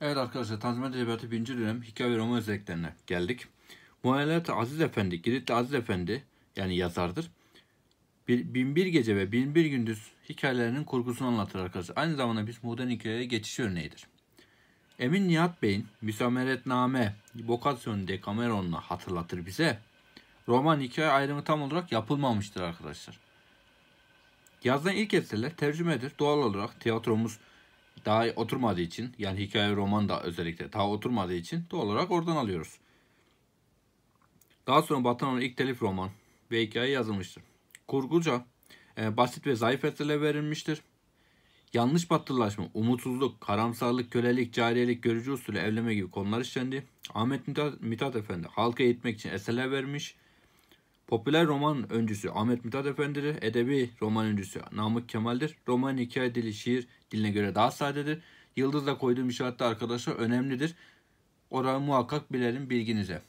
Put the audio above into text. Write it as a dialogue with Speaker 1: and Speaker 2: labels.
Speaker 1: Evet arkadaşlar Tanzimat Edebiyatı 1. dönem hikaye ve roman özelliklerine geldik. Muayenelat Aziz Efendi, Giritli Aziz Efendi yani yazardır. Bir, Binbir Gece ve bin bir Gündüz hikayelerinin kurgusunu anlatır arkadaşlar. Aynı zamanda biz modern hikayeye geçiş örneğidir. Emin Nihat Bey'in Müsameretname, Bokasyon Dekameron'la hatırlatır bize. Roman hikaye ayrımı tam olarak yapılmamıştır arkadaşlar. Yazılan ilk eserler tercümedir. Doğal olarak tiyatromuz daha oturmadığı için yani hikaye roman da özellikle daha oturmadığı için doğal olarak oradan alıyoruz. Daha sonra Batana'nın ilk telif roman ve hikaye yazılmıştır. Kurguca e, basit ve zayıf eserle verilmiştir. Yanlış batılılaşma, umutsuzluk, karamsarlık, kölelik, cariyelik, görücü usulü, evlenme gibi konular işlendi. Ahmet Mithat, Mithat Efendi halka eğitmek için eserler vermiş. Popüler roman öncüsü Ahmet Mithat Efendi'dir. Edebi roman öncüsü Namık Kemal'dir. Roman, hikaye dili, şiir diline göre daha sadedir. Yıldızla koyduğum işaretli arkadaşlar önemlidir. Orayı muhakkak bilelim bilginize.